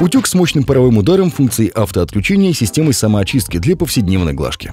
Утюг с мощным паровым ударом, функцией автоотключения и системой самоочистки для повседневной глажки.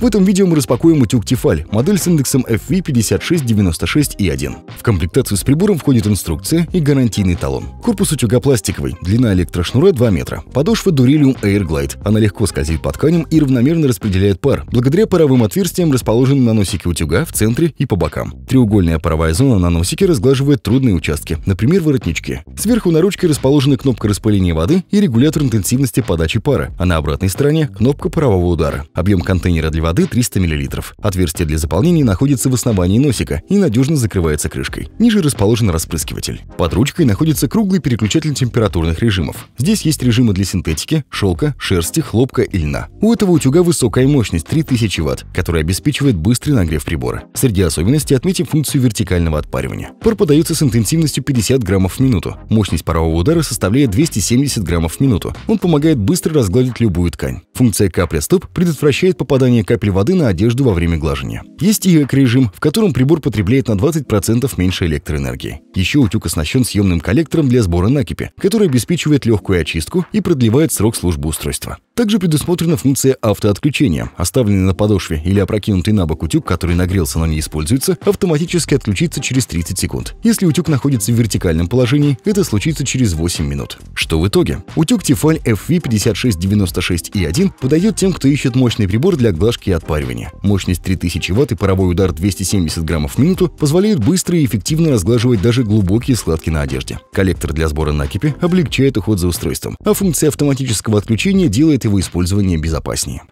В этом видео мы распакуем утюг Тефаль, модель с индексом FV5696E1. В комплектацию с прибором входит инструкция и гарантийный талон. Корпус утюга пластиковый, длина электрошнура 2 метра, подошва Durilium Air Glide. Она легко скользит по тканям и равномерно распределяет пар, благодаря паровым отверстиям, расположенным на носике утюга в центре и по бокам. Треугольная паровая зона на носике разглаживает трудные участки, например, воротнички. Сверху на ручке расположена кнопка распыления воды и регулятор интенсивности подачи пара, а на обратной стороне – кнопка парового удара. Объем контейнера для воды воды 300 мл. Отверстие для заполнения находится в основании носика и надежно закрывается крышкой. Ниже расположен распрыскиватель. Под ручкой находится круглый переключатель температурных режимов. Здесь есть режимы для синтетики, шелка, шерсти, хлопка и льна. У этого утюга высокая мощность 3000 Вт, которая обеспечивает быстрый нагрев прибора. Среди особенностей отметим функцию вертикального отпаривания. Пар подается с интенсивностью 50 граммов в минуту. Мощность парового удара составляет 270 граммов в минуту. Он помогает быстро разгладить любую ткань. Функция капля-стоп предотвращает попадание капель капель воды на одежду во время глажения. Есть и эко-режим, в котором прибор потребляет на 20% меньше электроэнергии. Еще утюг оснащен съемным коллектором для сбора накипи, который обеспечивает легкую очистку и продлевает срок службы устройства. Также предусмотрена функция автоотключения. Оставленный на подошве или опрокинутый на бок утюг, который нагрелся, но не используется, автоматически отключится через 30 секунд. Если утюг находится в вертикальном положении, это случится через 8 минут. Что в итоге? Утюг Tefal FV5696i1 подойдет тем, кто ищет мощный прибор для глажки техники отпаривания. Мощность 3000 Вт и паровой удар 270 граммов в минуту позволяют быстро и эффективно разглаживать даже глубокие складки на одежде. Коллектор для сбора накипи облегчает уход за устройством, а функция автоматического отключения делает его использование безопаснее.